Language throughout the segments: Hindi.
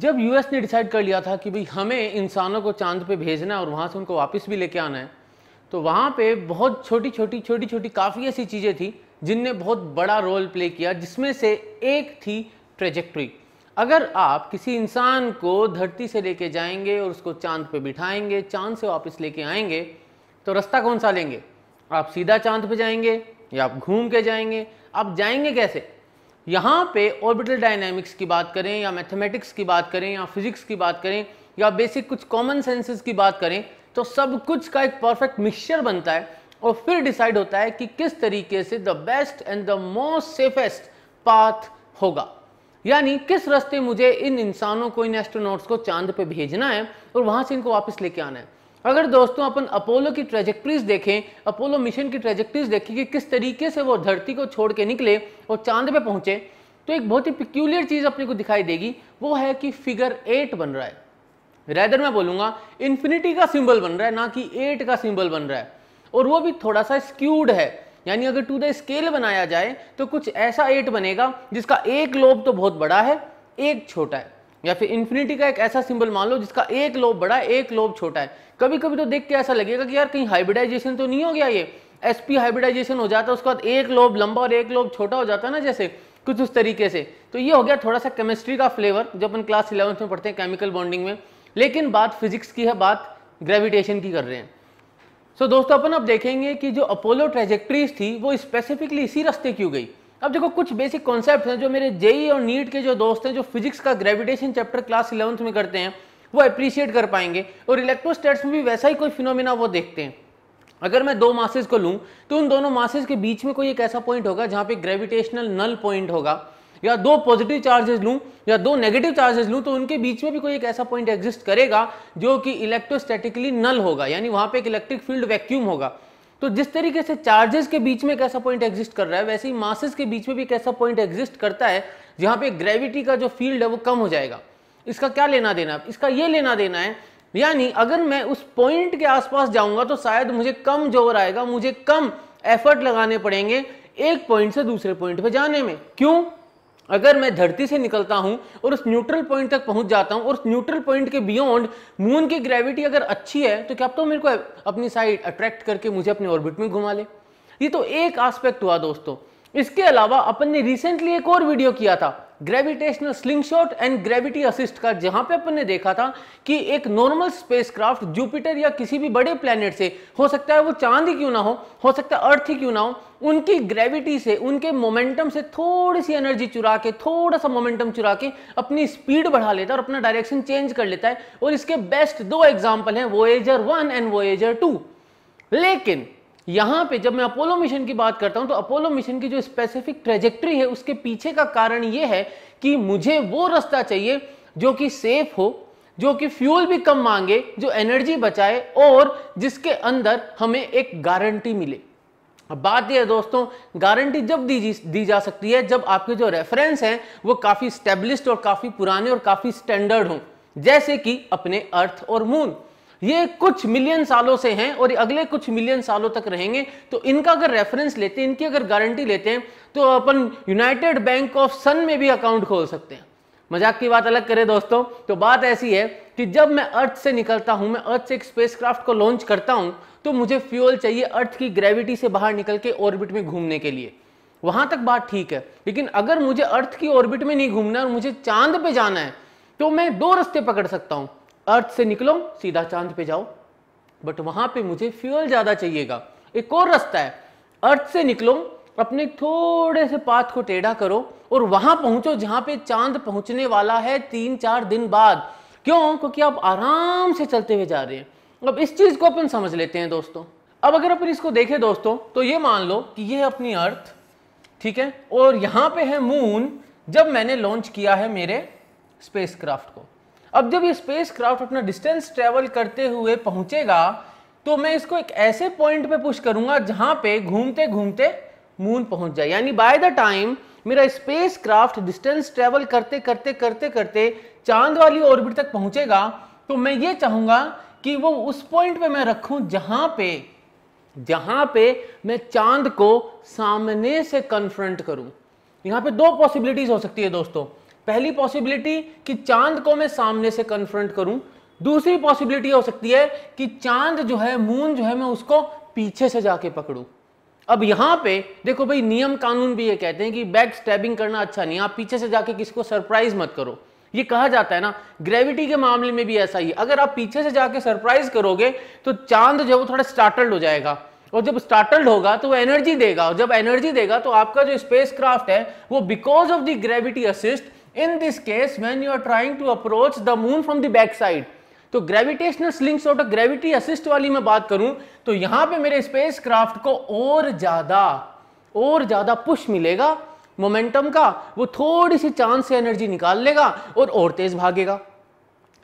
जब यूएस ने डिसाइड कर लिया था कि भाई हमें इंसानों को चांद पे भेजना है और वहाँ से उनको वापस भी लेके आना है तो वहाँ पे बहुत छोटी छोटी छोटी छोटी काफ़ी ऐसी चीज़ें थी जिनने बहुत बड़ा रोल प्ले किया जिसमें से एक थी ट्रेजेक्ट्री अगर आप किसी इंसान को धरती से लेके जाएंगे और उसको चांद पे बिठाएंगे चांद से वापस लेके आएंगे तो रास्ता कौन सा लेंगे आप सीधा चांद पे जाएंगे या आप घूम के जाएंगे आप जाएंगे कैसे यहाँ पे ऑर्बिटल डायनेमिक्स की बात करें या मैथमेटिक्स की बात करें या फिजिक्स की बात करें या बेसिक कुछ कॉमन सेंसेस की बात करें तो सब कुछ का एक परफेक्ट मिक्सचर बनता है और फिर डिसाइड होता है कि किस तरीके से the best and the most safest path होगा यानी किस रास्ते मुझे इन इंसानों को इन एस्ट्रोनॉट्स को चांद पे भेजना है और वहाँ से इनको वापस लेके आना है अगर दोस्तों अपन अपोलो की ट्रेजेक्ट्रीज देखें अपोलो मिशन की ट्रेजेक्ट्रीज देखें कि किस तरीके से वो धरती को छोड़ के निकले और चांद पे पहुंचे तो एक बहुत ही पिक्यूलियर चीज़ अपने को दिखाई देगी वो है कि फिगर एट बन रहा है रेदर मैं बोलूँगा इन्फिनिटी का सिंबल बन रहा है ना कि एट का सिंबल बन रहा है और वो भी थोड़ा सा स्क्यूड है यानी अगर टू द स्केल बनाया जाए तो कुछ ऐसा एट बनेगा जिसका एक लोब तो बहुत बड़ा है एक छोटा है या फिर इन्फिनिटी का एक ऐसा सिंबल मान लो जिसका एक लोब बड़ा एक लोब छोटा है कभी कभी तो देख के ऐसा लगेगा कि यार कहीं हाइब्रिडाइजेशन तो नहीं हो गया ये एस पी हाइब्रिडाइजेशन हो जाता है उसके बाद एक लोब लंबा और एक लोब छोटा हो जाता है ना जैसे कुछ उस तरीके से तो ये हो गया थोड़ा सा केमिस्ट्री का फ्लेवर जो अपन क्लास इलेवंथ में पढ़ते हैं केमिकल बॉन्डिंग में लेकिन बात फिजिक्स की है बात ग्रेविटेशन की कर रहे हैं सो so, दोस्तों अपन अब देखेंगे कि जो अपोलो ट्रेजेक्ट्रीज थी वो स्पेसिफिकली इसी रास्ते क्यों गई अब देखो कुछ बेसिक कॉन्सेप्ट हैं जो मेरे जेई और नीट के जो दोस्त हैं जो फिजिक्स का ग्रेविटेशन चैप्टर क्लास इलेवंथ में करते हैं वो अप्रिशिएट कर पाएंगे और इलेक्ट्रोस्टेट्स में भी वैसा ही कोई फिनोमिना वो देखते हैं अगर मैं दो मासेज को लूँ तो उन दोनों मासेज के बीच में कोई एक ऐसा पॉइंट होगा जहाँ पे ग्रेविटेशनल नल पॉइंट होगा या दो पॉजिटिव चार्जेस लूँ या दो नेगेटिव चार्जेस लूँ तो उनके बीच में भी कोई एक ऐसा पॉइंट एग्जिस्ट करेगा जो कि इलेक्ट्रोस्टैटिकली नल होगा यानी वहाँ पे एक इलेक्ट्रिक फील्ड वैक्यूम होगा तो जिस तरीके से चार्जेस के बीच में कैसा पॉइंट एग्जिस्ट कर रहा है वैसे ही मासेस के बीच में भी कैसा पॉइंट एग्जिस्ट करता है जहां पे ग्रेविटी का जो फील्ड है वो कम हो जाएगा इसका क्या लेना देना है इसका ये लेना देना है यानी अगर मैं उस पॉइंट के आसपास जाऊंगा तो शायद मुझे कम जोर आएगा मुझे कम एफर्ट लगाने पड़ेंगे एक पॉइंट से दूसरे पॉइंट पे जाने में क्यों अगर मैं धरती से निकलता हूँ और उस न्यूट्रल पॉइंट तक पहुंच जाता हूँ और उस न्यूट्रल पॉइंट के बियॉन्ड मून की ग्रेविटी अगर अच्छी है तो क्या तो मेरे को अपनी साइड अट्रैक्ट करके मुझे अपने ऑर्बिट में घुमा ले ये तो एक आस्पेक्ट हुआ दोस्तों इसके अलावा अपन ने रिसेंटली एक और वीडियो किया था gravitational slingshot and gravity assist का जहां पे अपन ने देखा था कि एक नॉर्मल स्पेसक्राफ्ट जुपिटर या किसी भी बड़े प्लेनेट से हो सकता है वो चांद ही क्यों ना हो हो सकता है अर्थ ही क्यों ना हो उनकी ग्रेविटी से उनके मोमेंटम से थोड़ी सी एनर्जी चुरा के थोड़ा सा मोमेंटम चुरा के अपनी स्पीड बढ़ा लेता है और अपना डायरेक्शन चेंज कर लेता है और इसके बेस्ट दो एग्जाम्पल हैं Voyager one and Voyager two लेकिन यहां पे जब मैं अपोलो मिशन की बात करता हूँ तो अपोलो मिशन की जो स्पेसिफिक ट्रेजेक्ट्री है उसके पीछे का कारण यह है कि मुझे वो रास्ता चाहिए जो कि सेफ हो जो कि फ्यूल भी कम मांगे जो एनर्जी बचाए और जिसके अंदर हमें एक गारंटी मिले अब बात यह दोस्तों गारंटी जब दी दी जा सकती है जब आपके जो रेफरेंस हैं वो काफ़ी स्टेब्लिश और काफ़ी पुराने और काफ़ी स्टैंडर्ड हों जैसे कि अपने अर्थ और मून ये कुछ मिलियन सालों से हैं और अगले कुछ मिलियन सालों तक रहेंगे तो इनका अगर रेफरेंस लेते हैं इनकी अगर गारंटी लेते हैं तो अपन यूनाइटेड बैंक ऑफ सन में भी अकाउंट खोल सकते हैं मजाक की बात अलग करें दोस्तों तो बात ऐसी है कि जब मैं अर्थ से निकलता हूं मैं अर्थ से एक स्पेसक्राफ्ट को लॉन्च करता हूं तो मुझे फ्यूल चाहिए अर्थ की ग्रेविटी से बाहर निकल के ऑर्बिट में घूमने के लिए वहां तक बात ठीक है लेकिन अगर मुझे अर्थ की ऑर्बिट में नहीं घूमना और मुझे चांद पे जाना है तो मैं दो रास्ते पकड़ सकता हूं अर्थ से निकलो सीधा चांद पे जाओ बट वहां पे मुझे फ्यूल ज़्यादा चाहिएगा एक और रास्ता है अर्थ से निकलो अपने थोड़े से पाथ को टेढ़ा करो और वहां पहुंचो जहां पे चांद पहुंचने वाला है तीन चार दिन बाद क्यों क्योंकि आप आराम से चलते हुए जा रहे हैं अब इस चीज़ को अपन समझ लेते हैं दोस्तों अब अगर अपन इसको देखें दोस्तों तो ये मान लो कि ये अपनी अर्थ ठीक है और यहाँ पे है मून जब मैंने लॉन्च किया है मेरे स्पेसक्राफ्ट को अब जब ये स्पेस क्राफ्ट अपना डिस्टेंस ट्रेवल करते हुए पहुंचेगा तो मैं इसको एक ऐसे पॉइंट पे पुश करूंगा जहां पे घूमते घूमते मून पहुंच जाए यानी बाय द टाइम मेरा स्पेस क्राफ्ट डिस्टेंस ट्रेवल करते करते करते करते चांद वाली ऑर्बिट तक पहुंचेगा तो मैं ये चाहूंगा कि वो उस पॉइंट पे मैं रखूं जहां पे जहां पे मैं चांद को सामने से कन्फ्रंट करूं यहां पे दो पॉसिबिलिटीज हो सकती है दोस्तों पहली पॉसिबिलिटी कि चांद को मैं सामने से कन्फ्रंट करूं दूसरी पॉसिबिलिटी हो सकती है कि चांद जो है मून जो है मैं उसको पीछे से जाके पकड़ूं अब यहां पे देखो भाई नियम कानून भी ये कहते हैं कि बैक स्टैबिंग करना अच्छा नहीं आप पीछे से जाके किसी को सरप्राइज मत करो ये कहा जाता है ना ग्रेविटी के मामले में भी ऐसा ही अगर आप पीछे से जाके सरप्राइज करोगे तो चांद जो है वो थोड़ा स्टार्टल्ड हो जाएगा और जब स्टार्टल्ड होगा तो वो एनर्जी देगा और जब एनर्जी देगा तो आपका जो स्पेस क्राफ्ट है वो because of the gravity assist in this case when you are trying to approach the moon from the back side तो gravitational slings of gravity assist वाली मैं बात करूं तो यहां पे मेरे स्पेस क्राफ्ट को और ज्यादा और ज्यादा पुश मिलेगा मोमेंटम का वो थोड़ी सी चांद से एनर्जी निकाल लेगा और और तेज भागेगा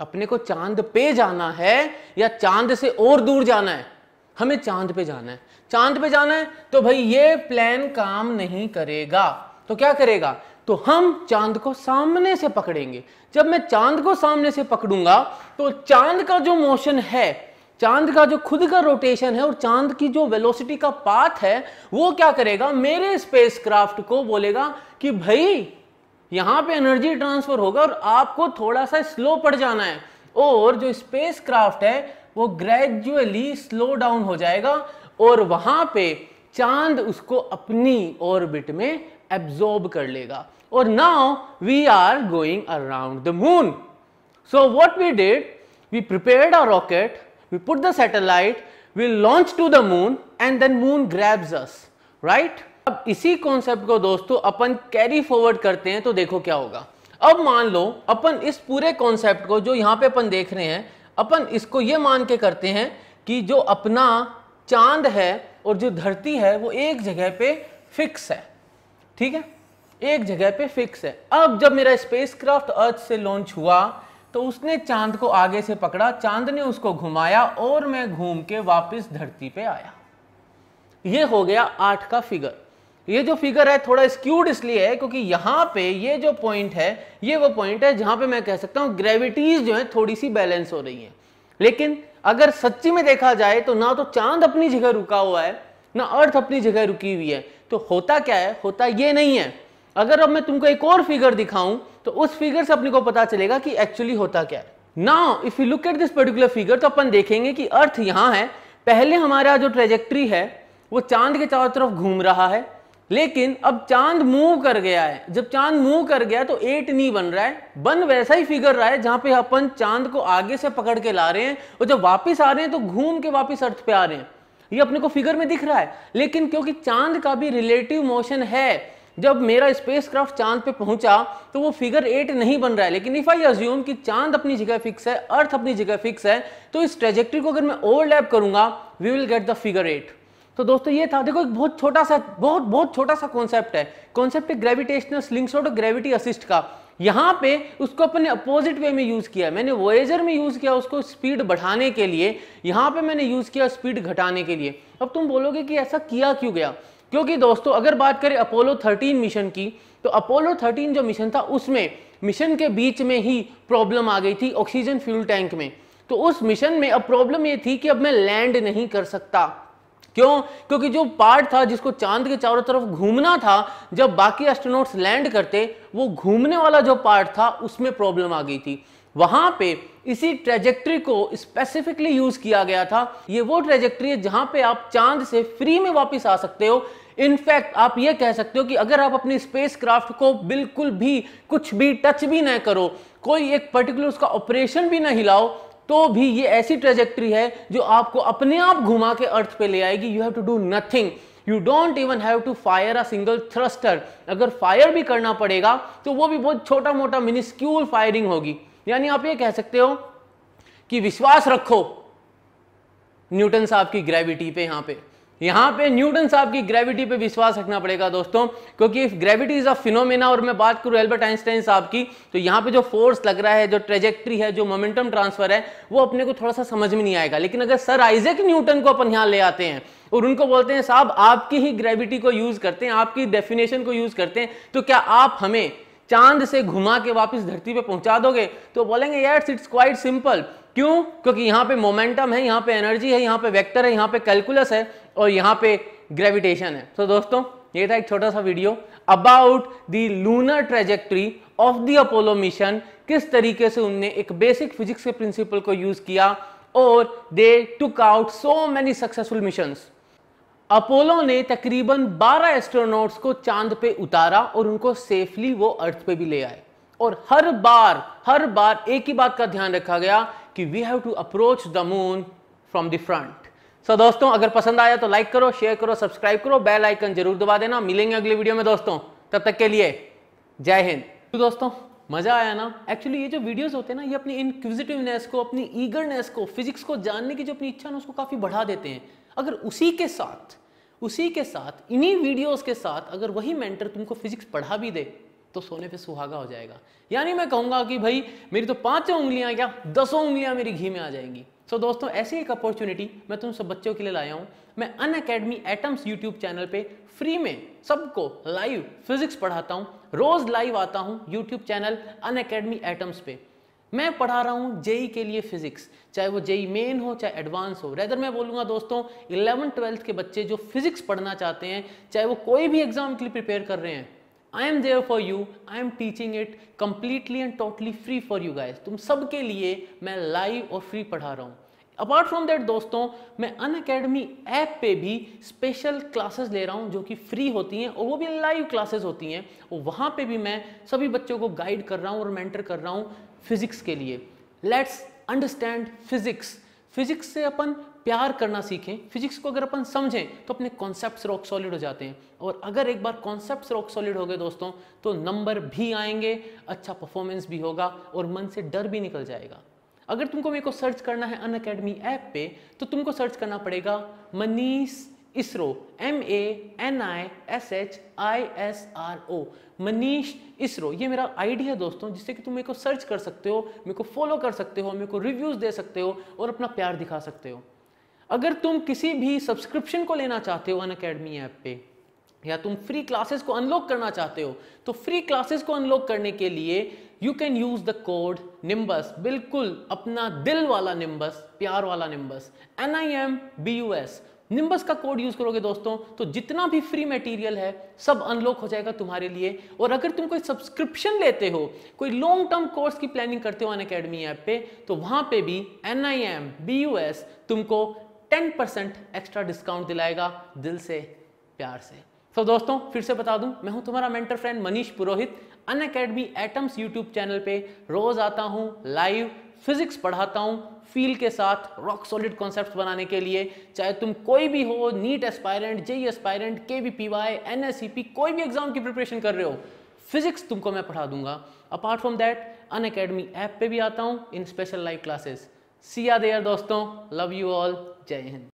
अपने को चांद पे जाना है या चांद से और दूर जाना है हमें चांद पे जाना है चांद पे जाना है तो भाई ये प्लान काम नहीं करेगा तो क्या करेगा तो हम चांद को सामने से पकड़ेंगे जब मैं चांद को सामने से पकड़ूंगा तो चांद का जो मोशन है चांद का जो खुद का रोटेशन है और चांद की जो वेलोसिटी का पाथ है वो क्या करेगा मेरे स्पेसक्राफ्ट को बोलेगा कि भाई यहाँ पे एनर्जी ट्रांसफर होगा और आपको थोड़ा सा स्लो पड़ जाना है और जो स्पेसक्राफ्ट है वो ग्रेजुअली स्लो डाउन हो जाएगा और वहाँ पे चांद उसको अपनी ऑर्बिट में एब्जॉर्ब कर लेगा और now we are going around the moon so what we did we prepared a rocket we put the satellite we launch to the moon and then moon grabs us right अब इसी कॉन्सेप्ट को दोस्तों अपन कैरी फॉरवर्ड करते हैं तो देखो क्या होगा अब मान लो अपन इस पूरे कॉन्सेप्ट को जो यहां पे अपन देख रहे हैं अपन इसको ये मान के करते हैं कि जो अपना चांद है और जो धरती है वो एक जगह पे फिक्स है ठीक है एक जगह पे फिक्स है अब जब मेरा स्पेसक्राफ्ट अर्थ से लॉन्च हुआ तो उसने चांद को आगे से पकड़ा चांद ने उसको घुमाया और मैं घूम के वापस धरती पे आया ये हो गया आठ का फिगर ये जो फिगर है थोड़ा स्क्यूड इसलिए है क्योंकि यहां पे ये जो पॉइंट है ये वो पॉइंट है जहां पे मैं कह सकता हूं ग्रेविटीज जो है थोड़ी सी बैलेंस हो रही है लेकिन अगर सच्ची में देखा जाए तो ना तो चांद अपनी जगह रुका हुआ है ना अर्थ अपनी जगह रुकी हुई है तो होता क्या है होता ये नहीं है अगर अब मैं तुमको एक और फिगर दिखाऊं तो उस फिगर से अपने को पता चलेगा कि एक्चुअली होता क्या है ना if you look at this particular figure तो अपन देखेंगे कि अर्थ यहाँ है पहले हमारा जो ट्रेजेक्ट्री है वो चांद के चारों तरफ घूम रहा है लेकिन अब चांद मूव कर गया है जब चांद मूव कर गया तो एट नहीं बन रहा है बन वैसा ही फिगर रहा है जहां पे अपन चांद को आगे से पकड़ के ला रहे हैं और जब वापस आ रहे हैं तो घूम के वापस अर्थ पे आ रहे हैं ये अपने को फिगर में दिख रहा है लेकिन क्योंकि चांद का भी रिलेटिव मोशन है जब मेरा स्पेसक्राफ्ट चांद पे पहुंचा तो वो फिगर एट नहीं बन रहा है लेकिन इफ आई अज्यूम कि चांद अपनी जगह फिक्स है अर्थ अपनी जगह फिक्स है तो इस ट्रेजेक्ट्री को अगर मैं ओवरलैप करूंगा we will get the figure eight तो दोस्तों ये था देखो एक बहुत छोटा सा बहुत बहुत छोटा सा कॉन्सेप्ट है कॉन्सेप्ट ग्रेविटेशनल स्लिंग शॉट और ग्रेविटी असिस्ट का यहाँ पे उसको अपने अपोजिट वे में यूज़ किया मैंने वोएजर में यूज़ किया उसको स्पीड बढ़ाने के लिए यहाँ पे मैंने यूज़ किया स्पीड घटाने के लिए अब तुम बोलोगे कि ऐसा किया क्यों गया क्योंकि दोस्तों अगर बात करें अपोलो 13 मिशन की तो अपोलो 13 जो मिशन था उसमें मिशन के बीच में ही प्रॉब्लम आ गई थी ऑक्सीजन फ्यूल टैंक में तो उस मिशन में अब प्रॉब्लम ये थी कि अब मैं लैंड नहीं कर सकता क्यों क्योंकि जो पार्ट था जिसको चांद के चारों तरफ घूमना था जब बाकी एस्ट्रोनॉट्स लैंड करते वो घूमने वाला जो पार्ट था उसमें प्रॉब्लम आ गई थी वहां पे इसी ट्रेजेक्ट्री को स्पेसिफिकली यूज किया गया था ये वो ट्रेजेक्ट्री है जहां पे आप चांद से फ्री में वापस आ सकते हो इनफैक्ट आप ये कह सकते हो कि अगर आप अपनी स्पेस क्राफ्ट को बिल्कुल भी कुछ भी टच भी ना करो कोई एक पर्टिकुलर उसका ऑपरेशन भी ना हिलाओ तो भी ये ऐसी ट्रेजेक्ट्री है जो आपको अपने आप घुमा के अर्थ पे ले आएगी you have to do nothing you don't even have to fire a single thruster अगर फायर भी करना पड़ेगा तो वो भी बहुत छोटा मोटा मिनिस्क्यूल फायरिंग होगी यानी आप ये कह सकते हो कि विश्वास रखो न्यूटन साहब की ग्रेविटी पे यहां पे यहाँ पे न्यूटन साहब की ग्रेविटी पे विश्वास रखना पड़ेगा दोस्तों क्योंकि if gravity is a phenomena और मैं बात करूँ एल्बर्ट आइंस्टाइन साहब की तो यहाँ पे जो फोर्स लग रहा है जो ट्रेजेक्ट्री है जो मोमेंटम ट्रांसफर है वो अपने को थोड़ा सा समझ में नहीं आएगा लेकिन अगर सर आइजेक न्यूटन को अपन यहाँ ले आते हैं और उनको बोलते हैं साहब आपकी ही ग्रेविटी को यूज करते हैं आपकी डेफिनेशन को यूज करते हैं तो क्या आप हमें चांद से घुमा के वापस धरती पे पहुंचा दोगे तो बोलेंगे इट्स क्वाइट सिंपल क्यों क्योंकि यहां पे मोमेंटम है यहां पे एनर्जी है यहां पे वेक्टर है यहां पे कैलकुलस है और यहां पे ग्रेविटेशन है तो so, दोस्तों ये था एक छोटा सा video about the lunar trajectory of the Apollo mission किस तरीके से उनने एक बेसिक फिजिक्स के प्रिंसिपल को यूज किया और they took out so many successful mission Apollo ने तकरीबन 12 एस्ट्रोनॉट्स को चांद पे उतारा और उनको सेफली वो अर्थ पे भी ले आए और हर बार हर बार एक ही बात का ध्यान रखा गया कि we have to approach the moon from the front so दोस्तों अगर पसंद आया तो लाइक करो शेयर करो सब्सक्राइब करो बेल आइकन जरूर दबा देना मिलेंगे अगले वीडियो में दोस्तों तब तक के लिए जय हिंद तो दोस्तों मजा आया ना एक्चुअली ये जो वीडियोस होते हैं ना ये अपनी इनक्विजिटिवनेस को अपनी ईगरनेस को फिजिक्स को जानने की जो अपनी इच्छा है उसको काफ़ी बढ़ा देते हैं अगर उसी के साथ उसी के साथ इन्हीं वीडियोस के साथ अगर वही मेंटर तुमको फिजिक्स पढ़ा भी दे तो सोने पे सुहागा हो जाएगा यानी मैं कहूंगा कि भाई मेरी तो पांचों उंगलियां क्या दसों उंगलियां मेरी घी में आ जाएंगी सो so, दोस्तों ऐसी एक अपॉर्चुनिटी मैं तुम सब बच्चों के लिए लाया हूं मैं Unacademy atoms YouTube channel पे फ्री में सबको लाइव फिजिक्स पढ़ाता हूँ रोज लाइव आता हूँ YouTube channel Unacademy atoms पे मैं पढ़ा रहा हूँ जेई के लिए फिजिक्स चाहे वो जेई मेन हो चाहे एडवांस हो रेदर मैं बोलूंगा दोस्तों इलेवन ट्वेल्थ के बच्चे जो फिजिक्स पढ़ना चाहते हैं चाहे वो कोई भी एग्जाम के लिए प्रिपेयर कर रहे हैं I am there for you I am teaching it completely and totally free for you guys तुम सब के लिए मैं लाइव और फ्री पढ़ा रहा हूँ अपार्ट फ्रॉम दैट दोस्तों मैं अन अकेडमी ऐप पे भी स्पेशल क्लासेस ले रहा हूँ जो कि फ्री होती हैं और वो भी लाइव क्लासेस होती हैं और वहाँ पे भी मैं सभी बच्चों को गाइड कर रहा हूँ और मेंटर कर रहा हूँ फिजिक्स के लिए लेट्स अंडरस्टैंड फिजिक्स फिजिक्स से अपन प्यार करना सीखें फिजिक्स को अगर अपन समझें तो अपने कॉन्सेप्ट रॉक सॉलिड हो जाते हैं और अगर एक बार कॉन्सेप्ट रॉक सॉलिड हो गए दोस्तों तो नंबर भी आएंगे अच्छा परफॉर्मेंस भी होगा और मन से डर भी निकल जाएगा अगर तुमको मेरे को सर्च करना है अन अकेडमी ऐप पे तो तुमको सर्च करना पड़ेगा Manish Isro M A N I S H I S R O Manish Isro ये मेरा आईडी है दोस्तों जिससे कि तुम मेरे को सर्च कर सकते हो मेरे को फॉलो कर सकते हो मेरे को रिव्यूज़ दे सकते हो और अपना प्यार दिखा सकते हो अगर तुम किसी भी सब्सक्रिप्शन को लेना चाहते हो अन अकेडमी ऐप पे या तुम फ्री क्लासेस को अनलॉक करना चाहते हो तो फ्री क्लासेस को अनलॉक करने के लिए you can use the code Nimbus बिल्कुल अपना दिल वाला निम्बस प्यार वाला Nimbus N I M B U S Nimbus का कोड यूज करोगे दोस्तों तो जितना भी फ्री मटेरियल है सब अनलॉक हो जाएगा तुम्हारे लिए और अगर तुम कोई सब्सक्रिप्शन लेते हो कोई लॉन्ग टर्म कोर्स की प्लानिंग करते हो अन अकेडमी ऐप पे तो वहां पे भी N I M B U S तुमको टेन परसेंट एक्स्ट्रा डिस्काउंट दिलाएगा दिल से प्यार से तो so, दोस्तों फिर से बता दूं मैं हूं तुम्हारा mentor friend Manish Purohit Unacademy atoms YouTube channel पे रोज आता हूं लाइव फिजिक्स पढ़ाता हूं फील के साथ रॉक सॉलिड कॉन्सेप्ट बनाने के लिए चाहे तुम कोई भी हो NEET aspirant JEE aspirant K V P Y N S C P कोई भी एग्जाम की प्रिपरेशन कर रहे हो फिजिक्स तुमको मैं पढ़ा दूंगा apart from that Unacademy app पर भी आता हूँ in special live classes see you there दोस्तों लव यू ऑल जय हिंद